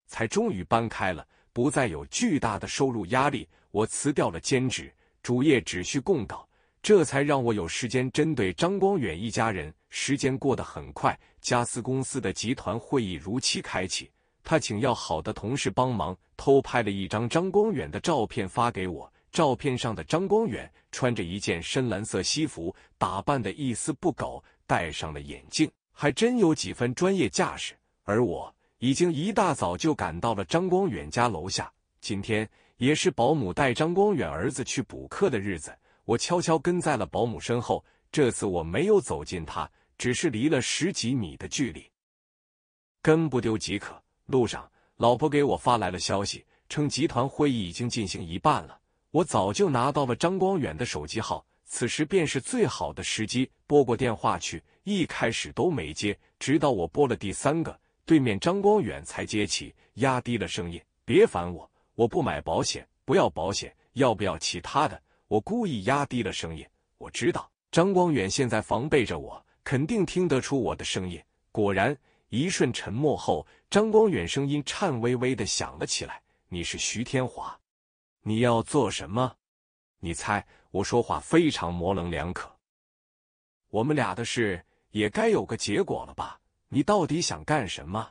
才终于搬开了，不再有巨大的收入压力。我辞掉了兼职，主业只需供稿，这才让我有时间针对张光远一家人。时间过得很快，家私公司的集团会议如期开启。他请要好的同事帮忙偷拍了一张张光远的照片，发给我。照片上的张光远穿着一件深蓝色西服，打扮的一丝不苟，戴上了眼镜，还真有几分专业架势。而我已经一大早就赶到了张光远家楼下。今天也是保姆带张光远儿子去补课的日子，我悄悄跟在了保姆身后。这次我没有走近他，只是离了十几米的距离，跟不丢即可。路上，老婆给我发来了消息，称集团会议已经进行一半了。我早就拿到了张光远的手机号，此时便是最好的时机。拨过电话去，一开始都没接，直到我拨了第三个，对面张光远才接起，压低了声音：“别烦我，我不买保险，不要保险，要不要其他的？”我故意压低了声音。我知道张光远现在防备着我，肯定听得出我的声音。果然，一瞬沉默后，张光远声音颤巍巍的响了起来：“你是徐天华。”你要做什么？你猜，我说话非常模棱两可。我们俩的事也该有个结果了吧？你到底想干什么？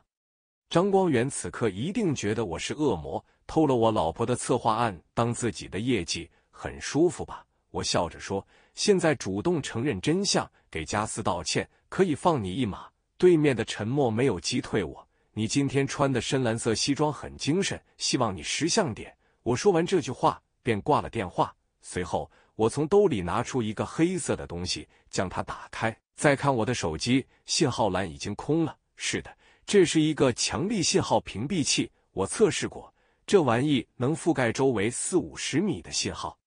张光远此刻一定觉得我是恶魔，偷了我老婆的策划案当自己的业绩，很舒服吧？我笑着说：“现在主动承认真相，给家私道歉，可以放你一马。”对面的沉默没有击退我。你今天穿的深蓝色西装很精神，希望你识相点。我说完这句话，便挂了电话。随后，我从兜里拿出一个黑色的东西，将它打开。再看我的手机，信号栏已经空了。是的，这是一个强力信号屏蔽器。我测试过，这玩意能覆盖周围四五十米的信号。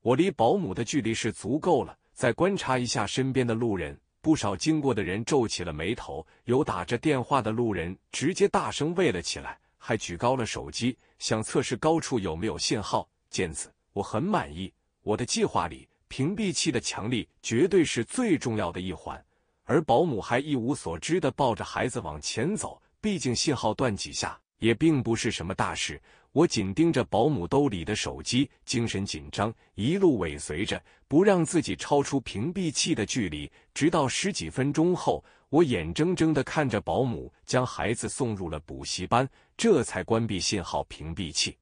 我离保姆的距离是足够了。再观察一下身边的路人，不少经过的人皱起了眉头，有打着电话的路人直接大声喂了起来，还举高了手机。想测试高处有没有信号，见此我很满意。我的计划里，屏蔽器的强力绝对是最重要的一环。而保姆还一无所知的抱着孩子往前走，毕竟信号断几下也并不是什么大事。我紧盯着保姆兜里的手机，精神紧张，一路尾随着，不让自己超出屏蔽器的距离。直到十几分钟后。我眼睁睁的看着保姆将孩子送入了补习班，这才关闭信号屏蔽器。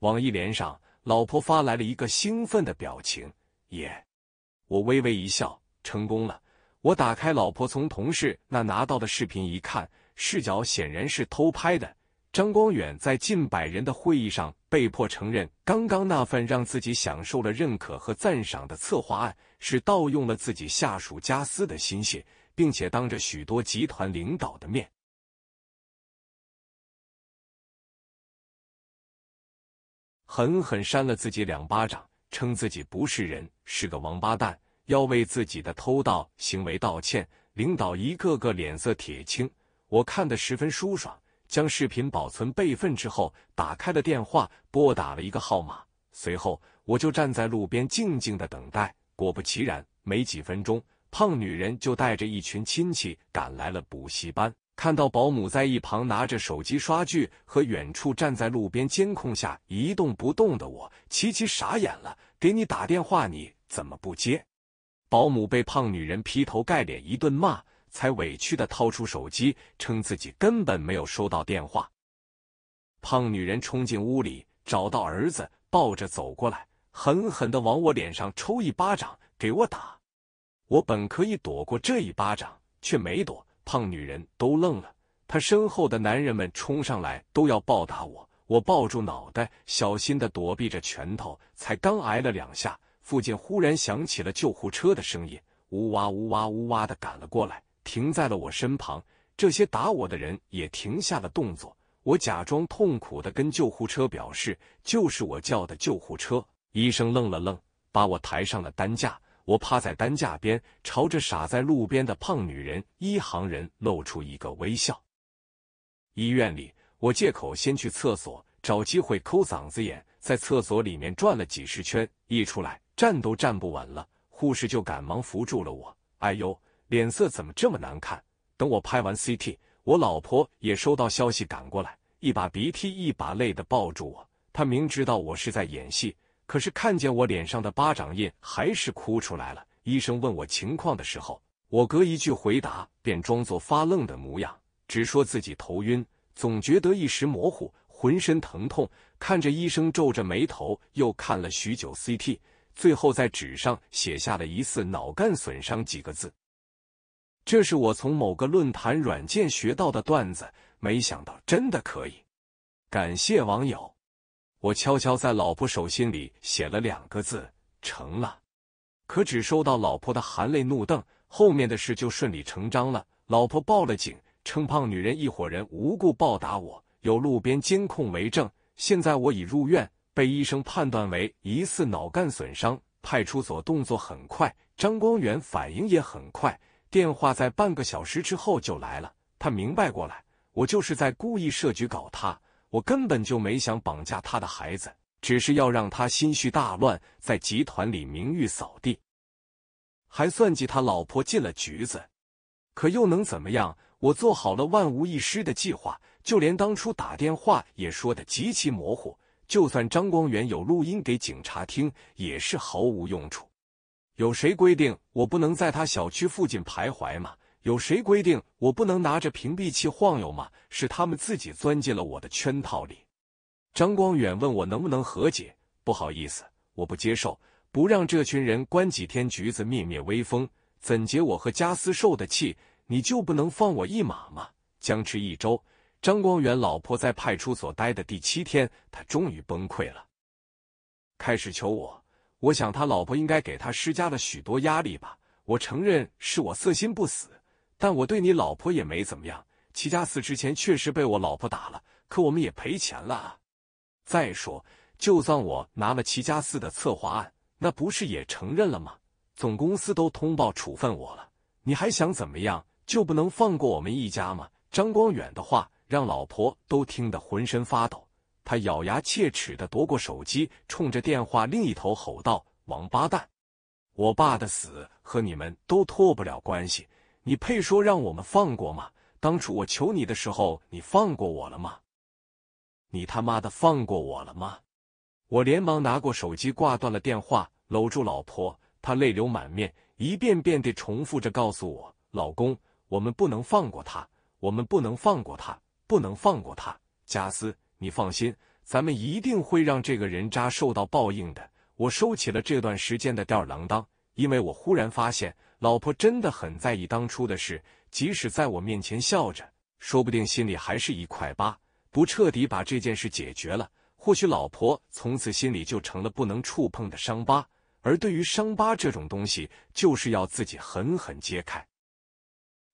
网易连上，老婆发来了一个兴奋的表情，耶！我微微一笑，成功了。我打开老婆从同事那拿到的视频，一看，视角显然是偷拍的。张光远在近百人的会议上被迫承认，刚刚那份让自己享受了认可和赞赏的策划案，是盗用了自己下属家私的心血。并且当着许多集团领导的面，狠狠扇了自己两巴掌，称自己不是人，是个王八蛋，要为自己的偷盗行为道歉。领导一个个脸色铁青，我看得十分舒爽。将视频保存备份之后，打开了电话，拨打了一个号码。随后，我就站在路边静静的等待。果不其然，没几分钟。胖女人就带着一群亲戚赶来了补习班，看到保姆在一旁拿着手机刷剧，和远处站在路边监控下一动不动的我，琪琪傻眼了。给你打电话，你怎么不接？保姆被胖女人劈头盖脸一顿骂，才委屈的掏出手机，称自己根本没有收到电话。胖女人冲进屋里，找到儿子，抱着走过来，狠狠的往我脸上抽一巴掌，给我打。我本可以躲过这一巴掌，却没躲。胖女人都愣了，她身后的男人们冲上来，都要暴打我。我抱住脑袋，小心的躲避着拳头。才刚挨了两下，附近忽然响起了救护车的声音，呜哇呜哇呜哇的赶了过来，停在了我身旁。这些打我的人也停下了动作。我假装痛苦的跟救护车表示：“就是我叫的救护车。”医生愣了愣，把我抬上了担架。我趴在担架边，朝着傻在路边的胖女人一行人露出一个微笑。医院里，我借口先去厕所，找机会抠嗓子眼，在厕所里面转了几十圈，一出来站都站不稳了，护士就赶忙扶住了我。哎呦，脸色怎么这么难看？等我拍完 CT，我老婆也收到消息赶过来，一把鼻涕一把泪的抱住我。她明知道我是在演戏。可是看见我脸上的巴掌印，还是哭出来了。医生问我情况的时候，我隔一句回答，便装作发愣的模样，只说自己头晕，总觉得一时模糊，浑身疼痛。看着医生皱着眉头，又看了许久 CT，最后在纸上写下了“疑似脑干损伤”几个字。这是我从某个论坛软件学到的段子，没想到真的可以，感谢网友。我悄悄在老婆手心里写了两个字，成了。可只收到老婆的含泪怒瞪，后面的事就顺理成章了。老婆报了警，称胖女人一伙人无故暴打我，有路边监控为证。现在我已入院，被医生判断为疑似脑干损伤。派出所动作很快，张光远反应也很快，电话在半个小时之后就来了。他明白过来，我就是在故意设局搞他。我根本就没想绑架他的孩子，只是要让他心绪大乱，在集团里名誉扫地，还算计他老婆进了局子。可又能怎么样？我做好了万无一失的计划，就连当初打电话也说的极其模糊。就算张光远有录音给警察听，也是毫无用处。有谁规定我不能在他小区附近徘徊吗？有谁规定我不能拿着屏蔽器晃悠吗？是他们自己钻进了我的圈套里。张光远问我能不能和解，不好意思，我不接受，不让这群人关几天，橘子灭灭威风，怎解我和家私受的气？你就不能放我一马吗？僵持一周，张光远老婆在派出所待的第七天，他终于崩溃了，开始求我。我想他老婆应该给他施加了许多压力吧。我承认是我色心不死。但我对你老婆也没怎么样。齐家寺之前确实被我老婆打了，可我们也赔钱了。再说，就算我拿了齐家四的策划案，那不是也承认了吗？总公司都通报处分我了，你还想怎么样？就不能放过我们一家吗？张光远的话让老婆都听得浑身发抖，他咬牙切齿的夺过手机，冲着电话另一头吼道：“王八蛋！我爸的死和你们都脱不了关系。”你配说让我们放过吗？当初我求你的时候，你放过我了吗？你他妈的放过我了吗？我连忙拿过手机挂断了电话，搂住老婆，她泪流满面，一遍遍地重复着告诉我：“老公，我们不能放过他，我们不能放过他，不能放过他。”加斯，你放心，咱们一定会让这个人渣受到报应的。我收起了这段时间的吊儿郎当。因为我忽然发现，老婆真的很在意当初的事，即使在我面前笑着，说不定心里还是一块疤。不彻底把这件事解决了，或许老婆从此心里就成了不能触碰的伤疤。而对于伤疤这种东西，就是要自己狠狠揭开，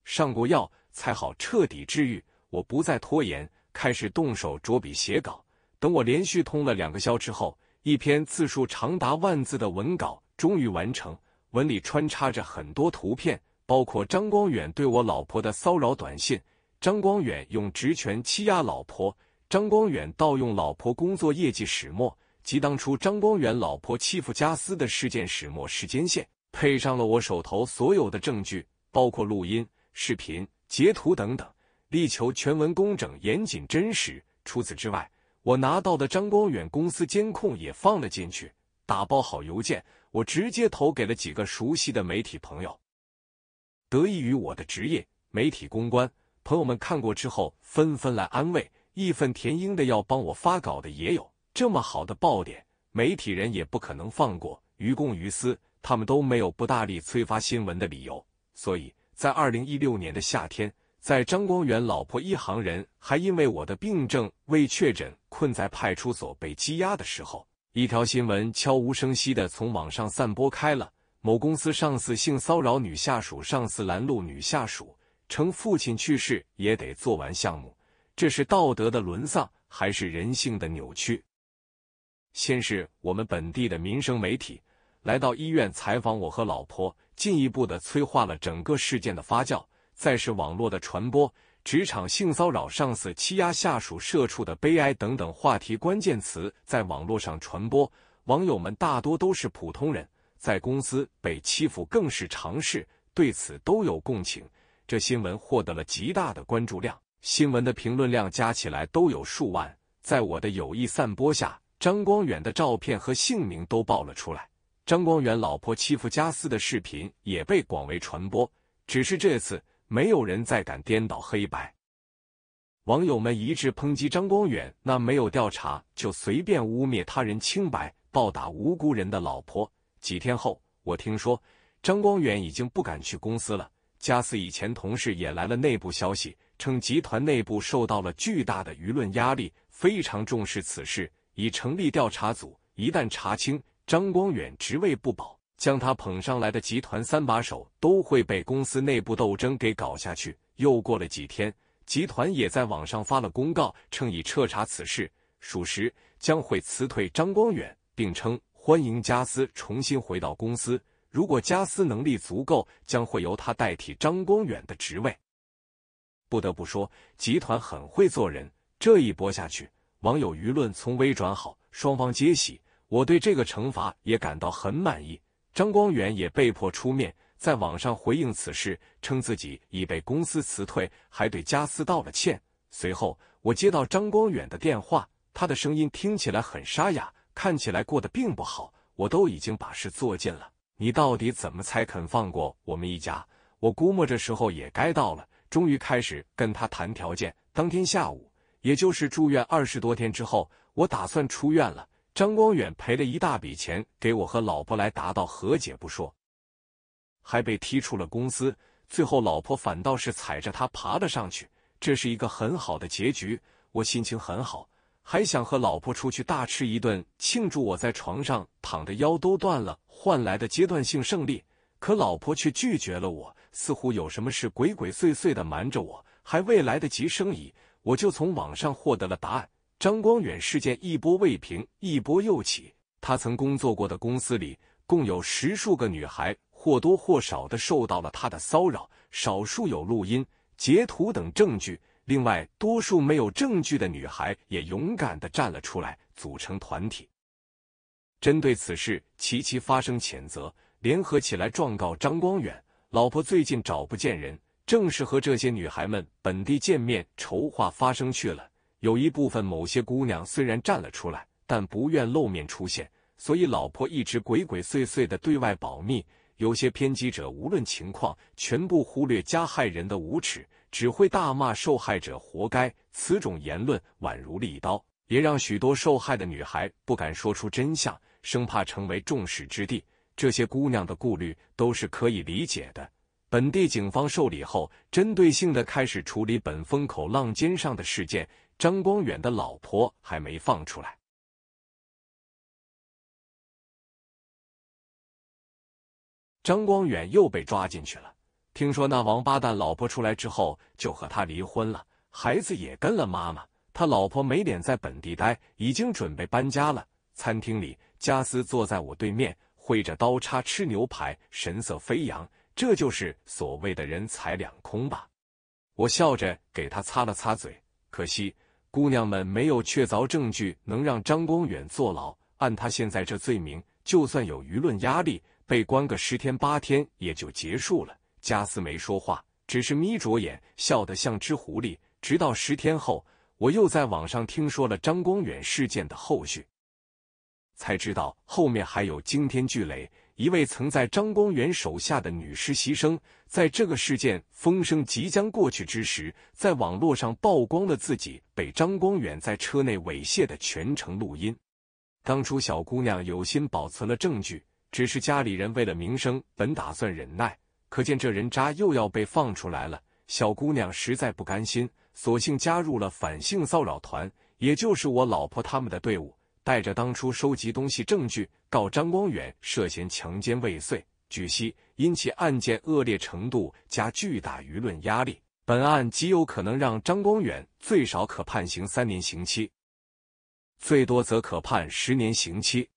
上过药才好彻底治愈。我不再拖延，开始动手着笔写稿。等我连续通了两个宵之后，一篇字数长达万字的文稿终于完成。文里穿插着很多图片，包括张光远对我老婆的骚扰短信，张光远用职权欺压老婆，张光远盗用老婆工作业绩始末及当初张光远老婆欺负家私的事件始末时间线，配上了我手头所有的证据，包括录音、视频、截图等等，力求全文工整、严谨、真实。除此之外，我拿到的张光远公司监控也放了进去，打包好邮件。我直接投给了几个熟悉的媒体朋友，得益于我的职业媒体公关，朋友们看过之后纷纷来安慰，义愤填膺的要帮我发稿的也有。这么好的爆点，媒体人也不可能放过，于公于私，他们都没有不大力催发新闻的理由。所以在二零一六年的夏天，在张光远老婆一行人还因为我的病症未确诊困在派出所被羁押的时候。一条新闻悄无声息的从网上散播开了，某公司上司性骚扰女下属，上司拦路女下属，称父亲去世也得做完项目，这是道德的沦丧还是人性的扭曲？先是我们本地的民生媒体来到医院采访我和老婆，进一步的催化了整个事件的发酵，再是网络的传播。职场性骚扰、上司欺压下属、社畜的悲哀等等话题关键词在网络上传播，网友们大多都是普通人，在公司被欺负更是常事，对此都有共情。这新闻获得了极大的关注量，新闻的评论量加起来都有数万。在我的有意散播下，张光远的照片和姓名都爆了出来，张光远老婆欺负家私的视频也被广为传播。只是这次。没有人再敢颠倒黑白，网友们一致抨击张光远，那没有调查就随便污蔑他人清白，暴打无辜人的老婆。几天后，我听说张光远已经不敢去公司了。加斯以前同事也来了，内部消息称集团内部受到了巨大的舆论压力，非常重视此事，已成立调查组，一旦查清，张光远职位不保。将他捧上来的集团三把手都会被公司内部斗争给搞下去。又过了几天，集团也在网上发了公告，称已彻查此事，属实，将会辞退张光远，并称欢迎加斯重新回到公司。如果加斯能力足够，将会由他代替张光远的职位。不得不说，集团很会做人。这一波下去，网友舆论从微转好，双方皆喜。我对这个惩罚也感到很满意。张光远也被迫出面，在网上回应此事，称自己已被公司辞退，还对家私道了歉。随后，我接到张光远的电话，他的声音听起来很沙哑，看起来过得并不好。我都已经把事做尽了，你到底怎么才肯放过我们一家？我估摸着时候也该到了，终于开始跟他谈条件。当天下午，也就是住院二十多天之后，我打算出院了。张光远赔了一大笔钱给我和老婆来达到和解不说，还被踢出了公司。最后老婆反倒是踩着他爬了上去，这是一个很好的结局。我心情很好，还想和老婆出去大吃一顿庆祝我在床上躺着腰都断了换来的阶段性胜利。可老婆却拒绝了我，似乎有什么事鬼鬼祟祟的瞒着我。还未来得及生疑，我就从网上获得了答案。张光远事件一波未平，一波又起。他曾工作过的公司里，共有十数个女孩或多或少的受到了他的骚扰，少数有录音、截图等证据。另外，多数没有证据的女孩也勇敢的站了出来，组成团体，针对此事琪琪发声谴责，联合起来状告张光远。老婆最近找不见人，正是和这些女孩们本地见面，筹划发生去了。有一部分某些姑娘虽然站了出来，但不愿露面出现，所以老婆一直鬼鬼祟祟的对外保密。有些偏激者无论情况，全部忽略加害人的无耻，只会大骂受害者活该。此种言论宛如利刀，也让许多受害的女孩不敢说出真相，生怕成为众矢之的。这些姑娘的顾虑都是可以理解的。本地警方受理后，针对性的开始处理本风口浪尖上的事件。张光远的老婆还没放出来，张光远又被抓进去了。听说那王八蛋老婆出来之后就和他离婚了，孩子也跟了妈妈。他老婆没脸在本地待，已经准备搬家了。餐厅里，加斯坐在我对面，挥着刀叉吃牛排，神色飞扬。这就是所谓的人财两空吧？我笑着给他擦了擦嘴，可惜。姑娘们没有确凿证据能让张光远坐牢，按他现在这罪名，就算有舆论压力，被关个十天八天也就结束了。加斯没说话，只是眯着眼，笑得像只狐狸。直到十天后，我又在网上听说了张光远事件的后续，才知道后面还有惊天巨雷。一位曾在张光远手下的女实习生，在这个事件风声即将过去之时，在网络上曝光了自己被张光远在车内猥亵的全程录音。当初小姑娘有心保存了证据，只是家里人为了名声，本打算忍耐。可见这人渣又要被放出来了，小姑娘实在不甘心，索性加入了反性骚扰团，也就是我老婆他们的队伍。带着当初收集东西证据，告张光远涉嫌强奸未遂。据悉，因其案件恶劣程度加巨大舆论压力，本案极有可能让张光远最少可判刑三年刑期，最多则可判十年刑期。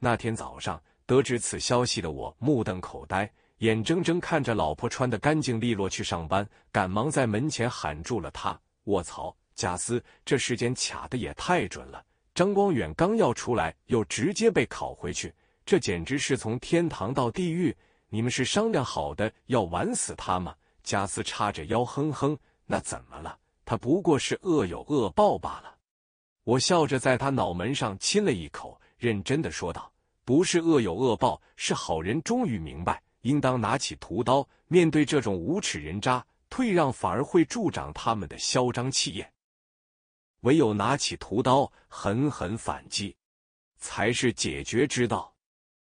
那天早上得知此消息的我目瞪口呆，眼睁睁看着老婆穿的干净利落去上班，赶忙在门前喊住了她：“卧槽，贾斯，这时间卡的也太准了。”张光远刚要出来，又直接被拷回去，这简直是从天堂到地狱！你们是商量好的要玩死他吗？加斯叉着腰哼哼，那怎么了？他不过是恶有恶报罢了。我笑着在他脑门上亲了一口，认真的说道：“不是恶有恶报，是好人终于明白，应当拿起屠刀，面对这种无耻人渣，退让反而会助长他们的嚣张气焰。”唯有拿起屠刀，狠狠反击，才是解决之道。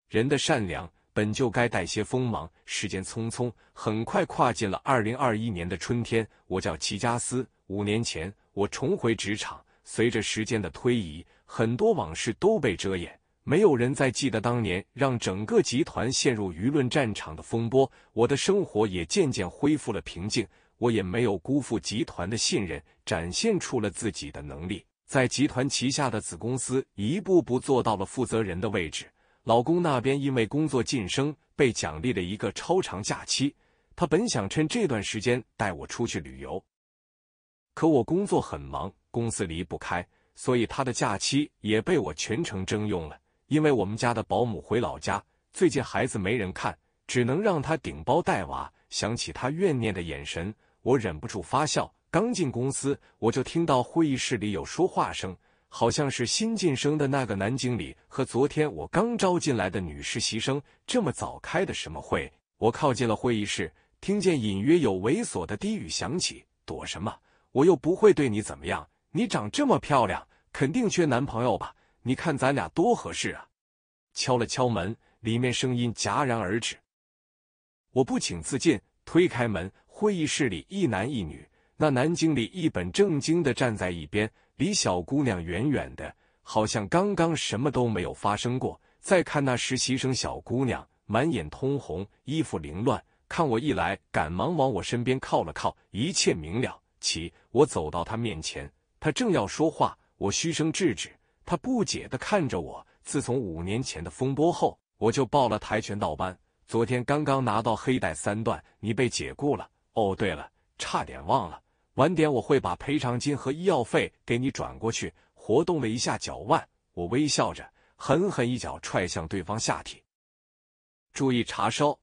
人的善良本就该带些锋芒。时间匆匆，很快跨进了二零二一年的春天。我叫齐家思，五年前我重回职场。随着时间的推移，很多往事都被遮掩，没有人再记得当年让整个集团陷入舆论战场的风波。我的生活也渐渐恢复了平静。我也没有辜负集团的信任，展现出了自己的能力，在集团旗下的子公司一步步做到了负责人的位置。老公那边因为工作晋升，被奖励了一个超长假期，他本想趁这段时间带我出去旅游，可我工作很忙，公司离不开，所以他的假期也被我全程征用了。因为我们家的保姆回老家，最近孩子没人看，只能让他顶包带娃。想起他怨念的眼神，我忍不住发笑。刚进公司，我就听到会议室里有说话声，好像是新晋升的那个男经理和昨天我刚招进来的女实习生。这么早开的什么会？我靠近了会议室，听见隐约有猥琐的低语响起：“躲什么？我又不会对你怎么样。你长这么漂亮，肯定缺男朋友吧？你看咱俩多合适啊！”敲了敲门，里面声音戛然而止。我不请自进，推开门，会议室里一男一女，那男经理一本正经的站在一边，离小姑娘远远的，好像刚刚什么都没有发生过。再看那实习生小姑娘，满眼通红，衣服凌乱，看我一来，赶忙往我身边靠了靠。一切明了，起，我走到他面前，他正要说话，我嘘声制止。他不解的看着我。自从五年前的风波后，我就报了跆拳道班。昨天刚刚拿到黑带三段，你被解雇了。哦，对了，差点忘了，晚点我会把赔偿金和医药费给你转过去。活动了一下脚腕，我微笑着，狠狠一脚踹向对方下体。注意查收。